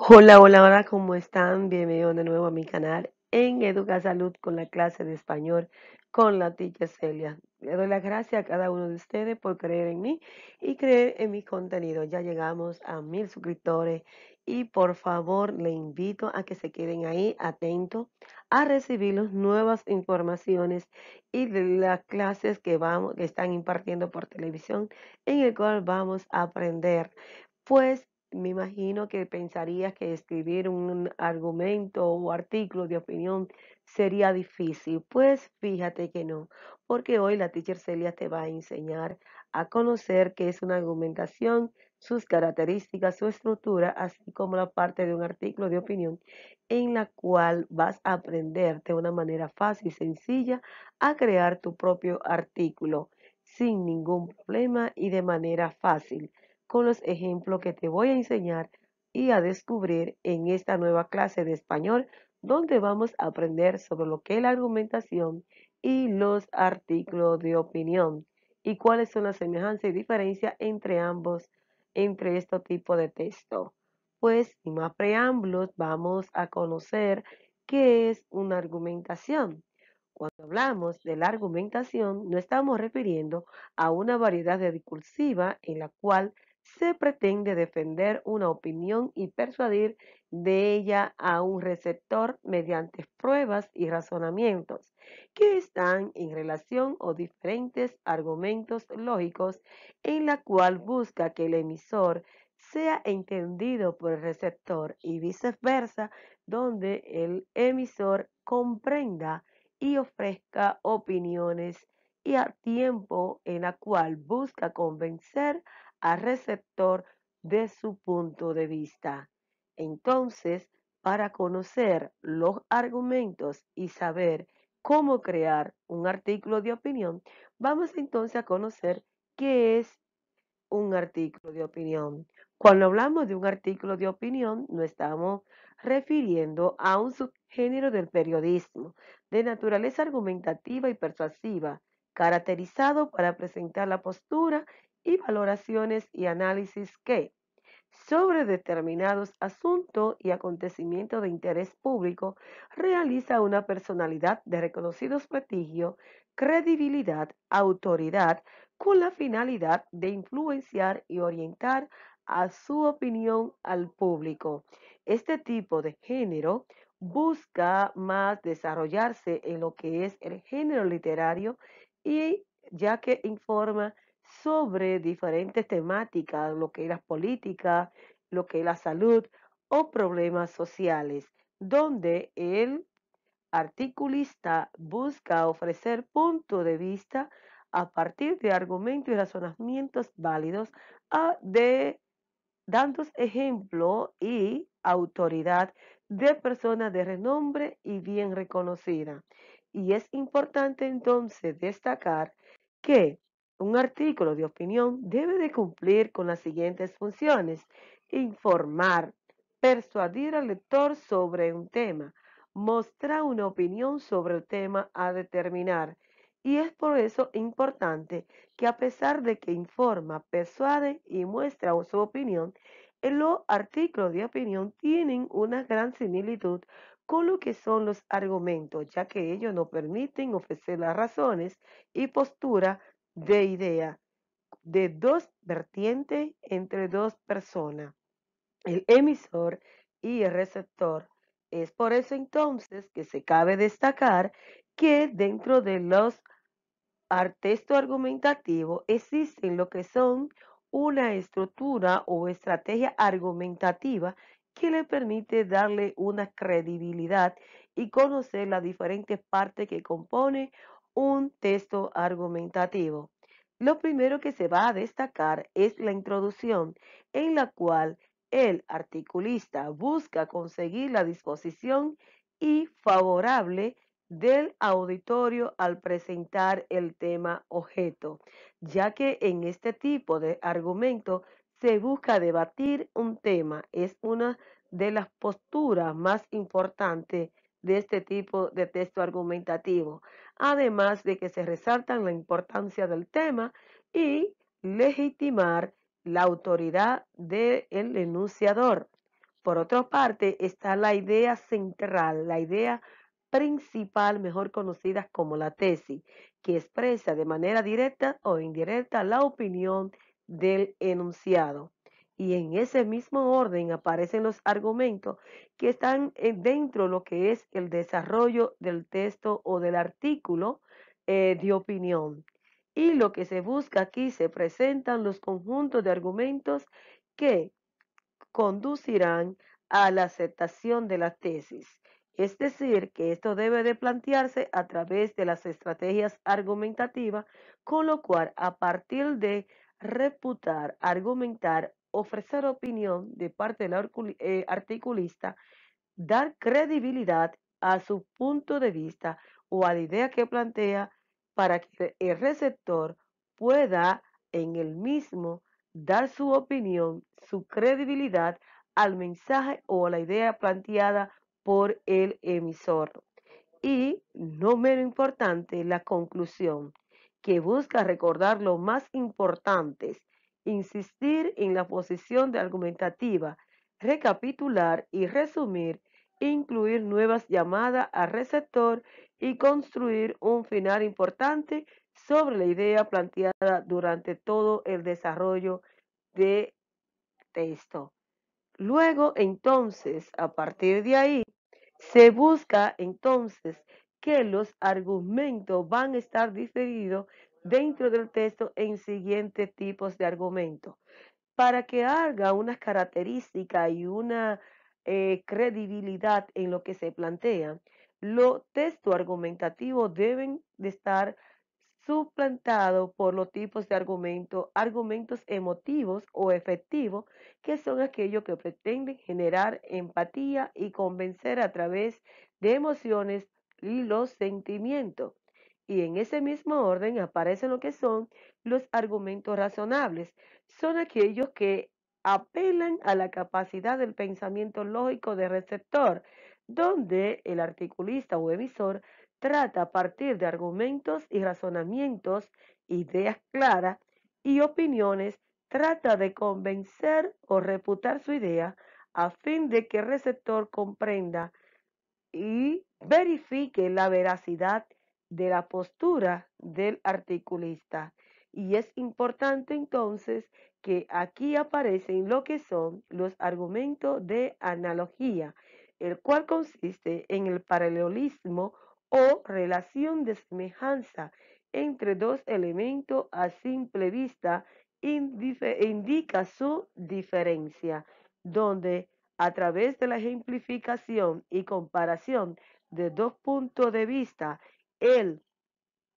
Hola, hola, hola, ¿cómo están? Bienvenidos de nuevo a mi canal en Educa Salud con la clase de español con la tía Celia. Le doy las gracias a cada uno de ustedes por creer en mí y creer en mi contenido. Ya llegamos a mil suscriptores y por favor le invito a que se queden ahí atentos a recibir las nuevas informaciones y de las clases que, vamos, que están impartiendo por televisión en el cual vamos a aprender pues me imagino que pensarías que escribir un argumento o artículo de opinión sería difícil. Pues fíjate que no, porque hoy la teacher Celia te va a enseñar a conocer qué es una argumentación, sus características, su estructura, así como la parte de un artículo de opinión en la cual vas a aprender de una manera fácil y sencilla a crear tu propio artículo sin ningún problema y de manera fácil con los ejemplos que te voy a enseñar y a descubrir en esta nueva clase de español donde vamos a aprender sobre lo que es la argumentación y los artículos de opinión y cuáles son las semejanzas y diferencias entre ambos, entre este tipo de texto. Pues sin más preámbulos vamos a conocer qué es una argumentación. Cuando hablamos de la argumentación, no estamos refiriendo a una variedad de discursiva en la cual se pretende defender una opinión y persuadir de ella a un receptor mediante pruebas y razonamientos que están en relación o diferentes argumentos lógicos en la cual busca que el emisor sea entendido por el receptor y viceversa, donde el emisor comprenda y ofrezca opiniones y a tiempo en la cual busca convencer a receptor de su punto de vista. Entonces, para conocer los argumentos y saber cómo crear un artículo de opinión, vamos entonces a conocer qué es un artículo de opinión. Cuando hablamos de un artículo de opinión, no estamos refiriendo a un subgénero del periodismo de naturaleza argumentativa y persuasiva, caracterizado para presentar la postura y valoraciones y análisis que, sobre determinados asuntos y acontecimientos de interés público, realiza una personalidad de reconocidos prestigio, credibilidad, autoridad, con la finalidad de influenciar y orientar a su opinión al público. Este tipo de género busca más desarrollarse en lo que es el género literario y ya que informa sobre diferentes temáticas, lo que es la política, lo que es la salud o problemas sociales, donde el articulista busca ofrecer punto de vista a partir de argumentos y razonamientos válidos, a ah, de, dando ejemplo y autoridad de personas de renombre y bien reconocida. Y es importante entonces destacar que un artículo de opinión debe de cumplir con las siguientes funciones. Informar, persuadir al lector sobre un tema, mostrar una opinión sobre el tema a determinar. Y es por eso importante que a pesar de que informa, persuade y muestra su opinión, los artículos de opinión tienen una gran similitud con lo que son los argumentos, ya que ellos no permiten ofrecer las razones y postura de idea de dos vertientes entre dos personas, el emisor y el receptor. Es por eso entonces que se cabe destacar que dentro de los textos argumentativos existen lo que son una estructura o estrategia argumentativa que le permite darle una credibilidad y conocer las diferentes partes que compone un texto argumentativo. Lo primero que se va a destacar es la introducción, en la cual el articulista busca conseguir la disposición y favorable del auditorio al presentar el tema objeto, ya que en este tipo de argumento se busca debatir un tema, es una de las posturas más importantes de este tipo de texto argumentativo, además de que se resaltan la importancia del tema y legitimar la autoridad del enunciador. Por otra parte, está la idea central, la idea principal, mejor conocida como la tesis, que expresa de manera directa o indirecta la opinión del enunciado. Y en ese mismo orden aparecen los argumentos que están eh, dentro de lo que es el desarrollo del texto o del artículo eh, de opinión. Y lo que se busca aquí se presentan los conjuntos de argumentos que conducirán a la aceptación de la tesis. Es decir, que esto debe de plantearse a través de las estrategias argumentativas, con lo cual a partir de reputar, argumentar ofrecer opinión de parte del eh, articulista, dar credibilidad a su punto de vista o a la idea que plantea para que el receptor pueda en el mismo dar su opinión, su credibilidad al mensaje o a la idea planteada por el emisor. Y, no menos importante, la conclusión, que busca recordar lo más importantes insistir en la posición de argumentativa, recapitular y resumir, incluir nuevas llamadas al receptor y construir un final importante sobre la idea planteada durante todo el desarrollo de texto. Luego, entonces, a partir de ahí, se busca entonces que los argumentos van a estar diferidos dentro del texto en siguientes tipos de argumentos. Para que haga una característica y una eh, credibilidad en lo que se plantea, los textos argumentativos deben de estar suplantados por los tipos de argumentos, argumentos emotivos o efectivos, que son aquellos que pretenden generar empatía y convencer a través de emociones y los sentimientos. Y en ese mismo orden aparecen lo que son los argumentos razonables. Son aquellos que apelan a la capacidad del pensamiento lógico del receptor, donde el articulista o emisor trata a partir de argumentos y razonamientos, ideas claras y opiniones, trata de convencer o reputar su idea a fin de que el receptor comprenda y verifique la veracidad de la postura del articulista. Y es importante entonces que aquí aparecen lo que son los argumentos de analogía, el cual consiste en el paralelismo o relación de semejanza entre dos elementos a simple vista indica su diferencia, donde a través de la ejemplificación y comparación de dos puntos de vista el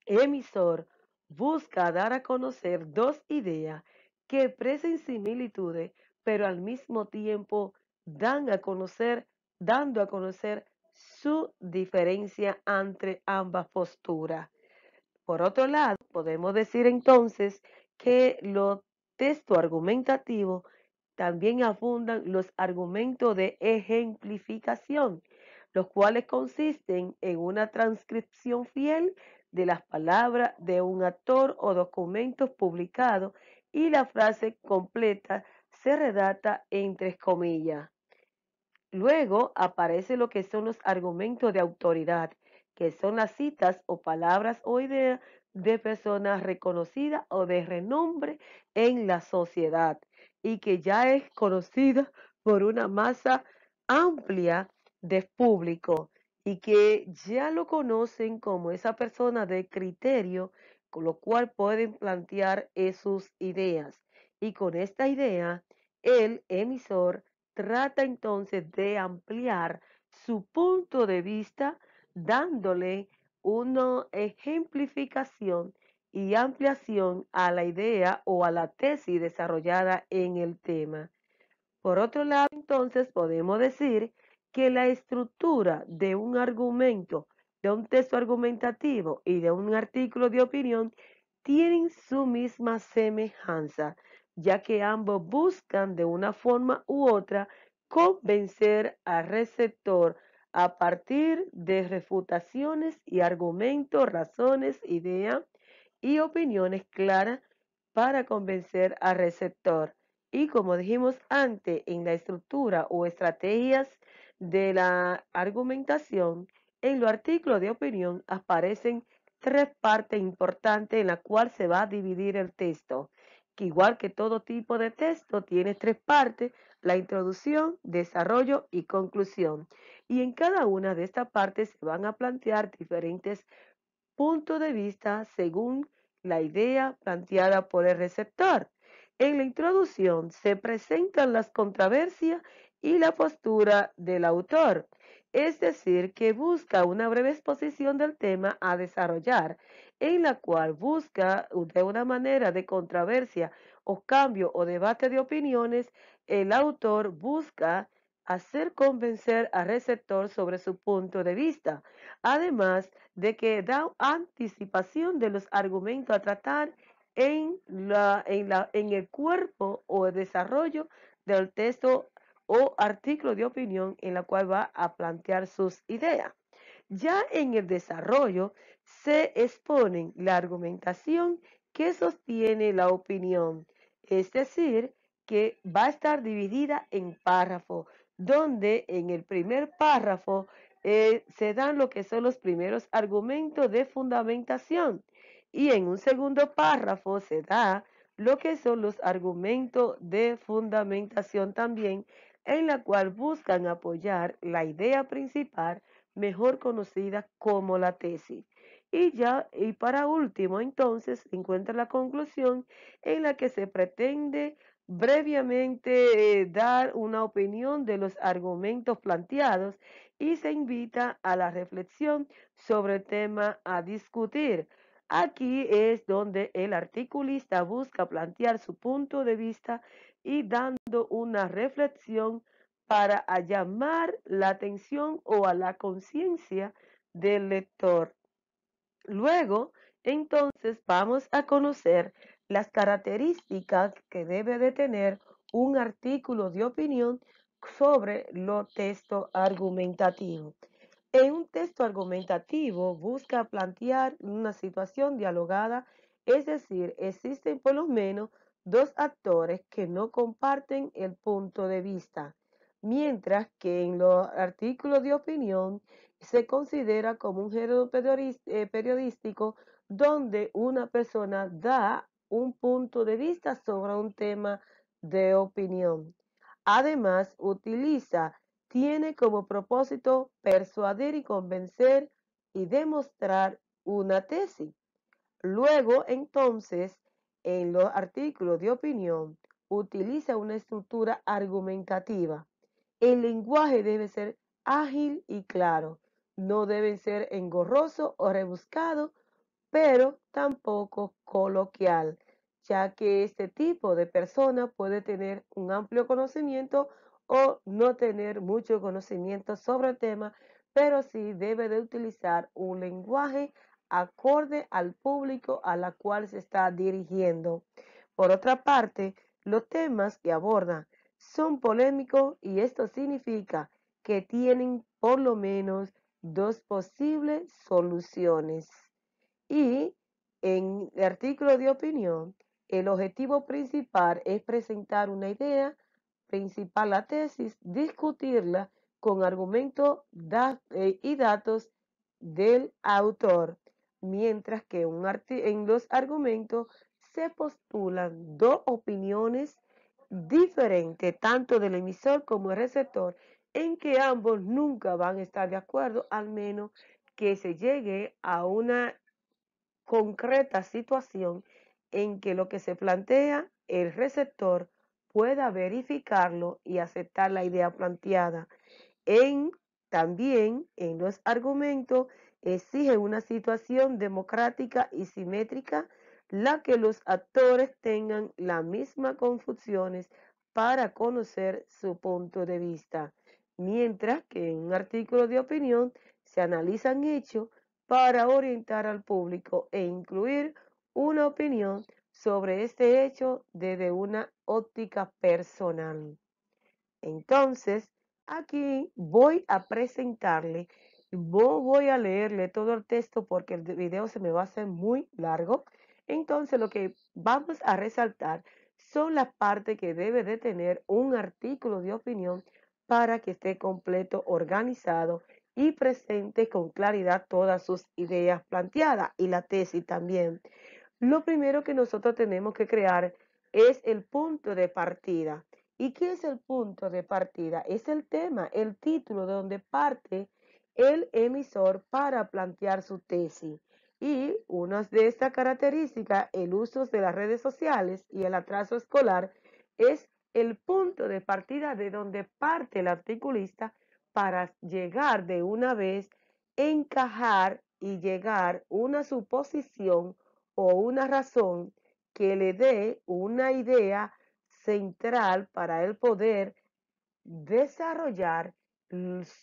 emisor busca dar a conocer dos ideas que presen similitudes, pero al mismo tiempo dan a conocer, dando a conocer su diferencia entre ambas posturas. Por otro lado, podemos decir entonces que los texto argumentativo también abundan los argumentos de ejemplificación los cuales consisten en una transcripción fiel de las palabras de un actor o documentos publicados y la frase completa se redata entre comillas. Luego aparece lo que son los argumentos de autoridad, que son las citas o palabras o ideas de personas reconocidas o de renombre en la sociedad y que ya es conocida por una masa amplia de público y que ya lo conocen como esa persona de criterio, con lo cual pueden plantear sus ideas. Y con esta idea, el emisor trata entonces de ampliar su punto de vista dándole una ejemplificación y ampliación a la idea o a la tesis desarrollada en el tema. Por otro lado, entonces podemos decir que la estructura de un argumento, de un texto argumentativo y de un artículo de opinión tienen su misma semejanza, ya que ambos buscan de una forma u otra convencer al receptor a partir de refutaciones y argumentos, razones, ideas y opiniones claras para convencer al receptor. Y como dijimos antes, en la estructura o estrategias de la argumentación, en los artículos de opinión aparecen tres partes importantes en las cuales se va a dividir el texto, que igual que todo tipo de texto tiene tres partes, la introducción, desarrollo y conclusión. Y en cada una de estas partes se van a plantear diferentes puntos de vista según la idea planteada por el receptor. En la introducción se presentan las controversias y la postura del autor, es decir, que busca una breve exposición del tema a desarrollar, en la cual busca de una manera de controversia o cambio o debate de opiniones, el autor busca hacer convencer al receptor sobre su punto de vista, además de que da anticipación de los argumentos a tratar en, el cuerpo o desarrollo del texto o artículo de opinión en la cual va a plantear sus ideas. Ya en el desarrollo se exponen la argumentación que sostiene la opinión, es decir, que va a estar dividida en párrafos, donde en el primer párrafo eh, se dan lo que son los primeros argumentos de fundamentación y en un segundo párrafo se da lo que son los argumentos de fundamentación también en la cual buscan apoyar la idea principal mejor conocida como la tesis. Y ya, y para último, entonces, se encuentra la conclusión en la que se pretende brevemente eh, dar una opinión de los argumentos planteados y se invita a la reflexión sobre el tema a discutir. Aquí es donde el articulista busca plantear su punto de vista y dando una reflexión para llamar la atención o a la conciencia del lector. Luego, entonces, vamos a conocer las características que debe de tener un artículo de opinión sobre lo texto argumentativo. En un texto argumentativo busca plantear una situación dialogada, es decir, existen por lo menos dos actores que no comparten el punto de vista, mientras que en los artículos de opinión se considera como un género eh, periodístico donde una persona da un punto de vista sobre un tema de opinión. Además, utiliza, tiene como propósito persuadir y convencer y demostrar una tesis. Luego, entonces, en los artículos de opinión utiliza una estructura argumentativa. El lenguaje debe ser ágil y claro, no debe ser engorroso o rebuscado, pero tampoco coloquial, ya que este tipo de persona puede tener un amplio conocimiento o no tener mucho conocimiento sobre el tema, pero sí debe de utilizar un lenguaje acorde al público a la cual se está dirigiendo. Por otra parte, los temas que aborda son polémicos y esto significa que tienen por lo menos dos posibles soluciones. Y en el artículo de opinión, el objetivo principal es presentar una idea principal, la tesis, discutirla con argumentos eh, y datos del autor mientras que en los argumentos se postulan dos opiniones diferentes, tanto del emisor como el receptor, en que ambos nunca van a estar de acuerdo, al menos que se llegue a una concreta situación en que lo que se plantea el receptor pueda verificarlo y aceptar la idea planteada. En, también en los argumentos exige una situación democrática y simétrica, la que los actores tengan las mismas confusiones para conocer su punto de vista, mientras que en un artículo de opinión se analizan hechos para orientar al público e incluir una opinión sobre este hecho desde una óptica personal. Entonces, aquí voy a presentarle voy a leerle todo el texto porque el video se me va a hacer muy largo. Entonces lo que vamos a resaltar son las partes que debe de tener un artículo de opinión para que esté completo, organizado y presente con claridad todas sus ideas planteadas y la tesis también. Lo primero que nosotros tenemos que crear es el punto de partida. ¿Y qué es el punto de partida? Es el tema, el título de donde parte el emisor para plantear su tesis. Y una de estas características, el uso de las redes sociales y el atraso escolar, es el punto de partida de donde parte el articulista para llegar de una vez, encajar y llegar una suposición o una razón que le dé una idea central para el poder desarrollar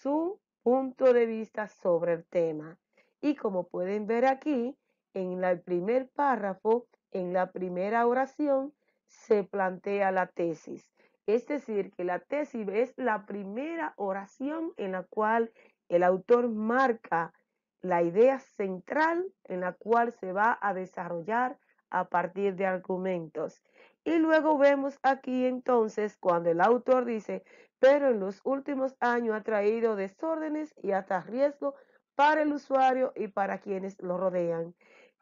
su punto de vista sobre el tema. Y como pueden ver aquí, en el primer párrafo, en la primera oración, se plantea la tesis. Es decir, que la tesis es la primera oración en la cual el autor marca la idea central en la cual se va a desarrollar a partir de argumentos. Y luego vemos aquí entonces cuando el autor dice, pero en los últimos años ha traído desórdenes y hasta riesgo para el usuario y para quienes lo rodean,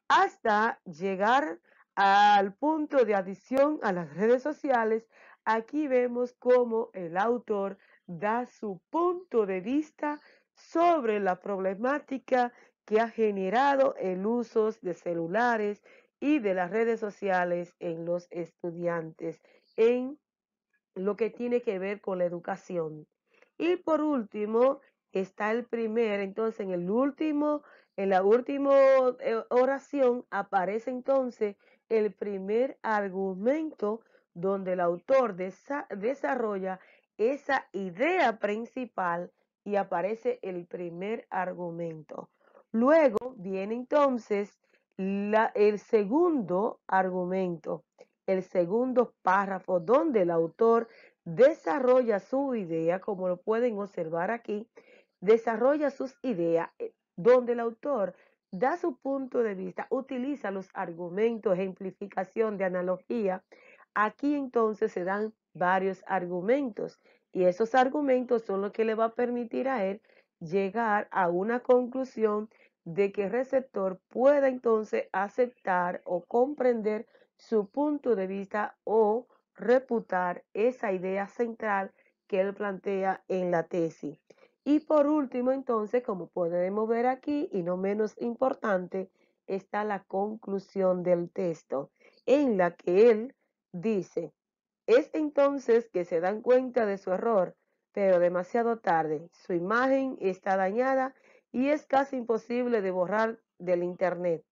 hasta llegar al punto de adición a las redes sociales, aquí vemos cómo el autor da su punto de vista sobre la problemática que ha generado el uso de celulares y de las redes sociales en los estudiantes en lo que tiene que ver con la educación. Y por último, está el primer, entonces en el último, en la última eh, oración aparece entonces el primer argumento donde el autor desarrolla esa idea principal y aparece el primer argumento. Luego viene entonces el segundo argumento, el segundo párrafo, donde el autor desarrolla su idea, como lo pueden observar aquí, desarrolla sus ideas, eh, donde el autor da su punto de vista, utiliza los argumentos, ejemplificación de analogía. Aquí entonces se dan varios argumentos y esos argumentos son los que le va a permitir a él llegar a una conclusión de que el receptor pueda entonces aceptar o comprender su punto de vista o reputar esa idea central que él plantea en la tesis. Y por último, entonces, como podemos ver aquí, y no menos importante, está la conclusión del texto, en la que él dice, es entonces que se dan cuenta de su error, pero demasiado tarde, su imagen está dañada y es casi imposible de borrar del Internet.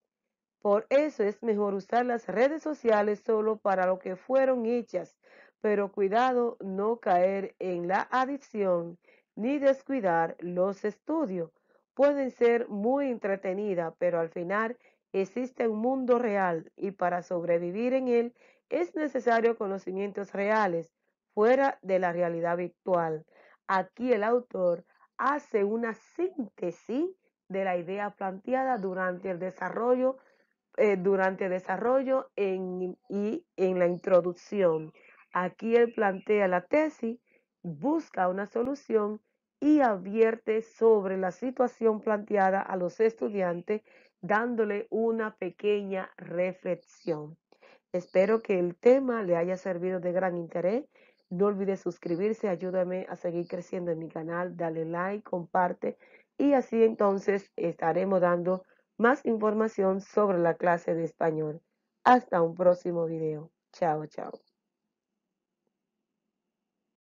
Por eso es mejor usar las redes sociales solo para lo que fueron hechas, pero cuidado no caer en la adicción ni descuidar los estudios. Pueden ser muy entretenidas, pero al final existe un mundo real y para sobrevivir en él es necesario conocimientos reales fuera de la realidad virtual. Aquí el autor hace una síntesis de la idea planteada durante el desarrollo, eh, durante desarrollo y en la introducción. Aquí él plantea la tesis, busca una solución y advierte sobre la situación planteada a los estudiantes, dándole una pequeña reflexión. Espero que el tema le haya servido de gran interés no olvides suscribirse, ayúdame a seguir creciendo en mi canal, dale like, comparte y así entonces estaremos dando más información sobre la clase de español. Hasta un próximo video. Chao, chao.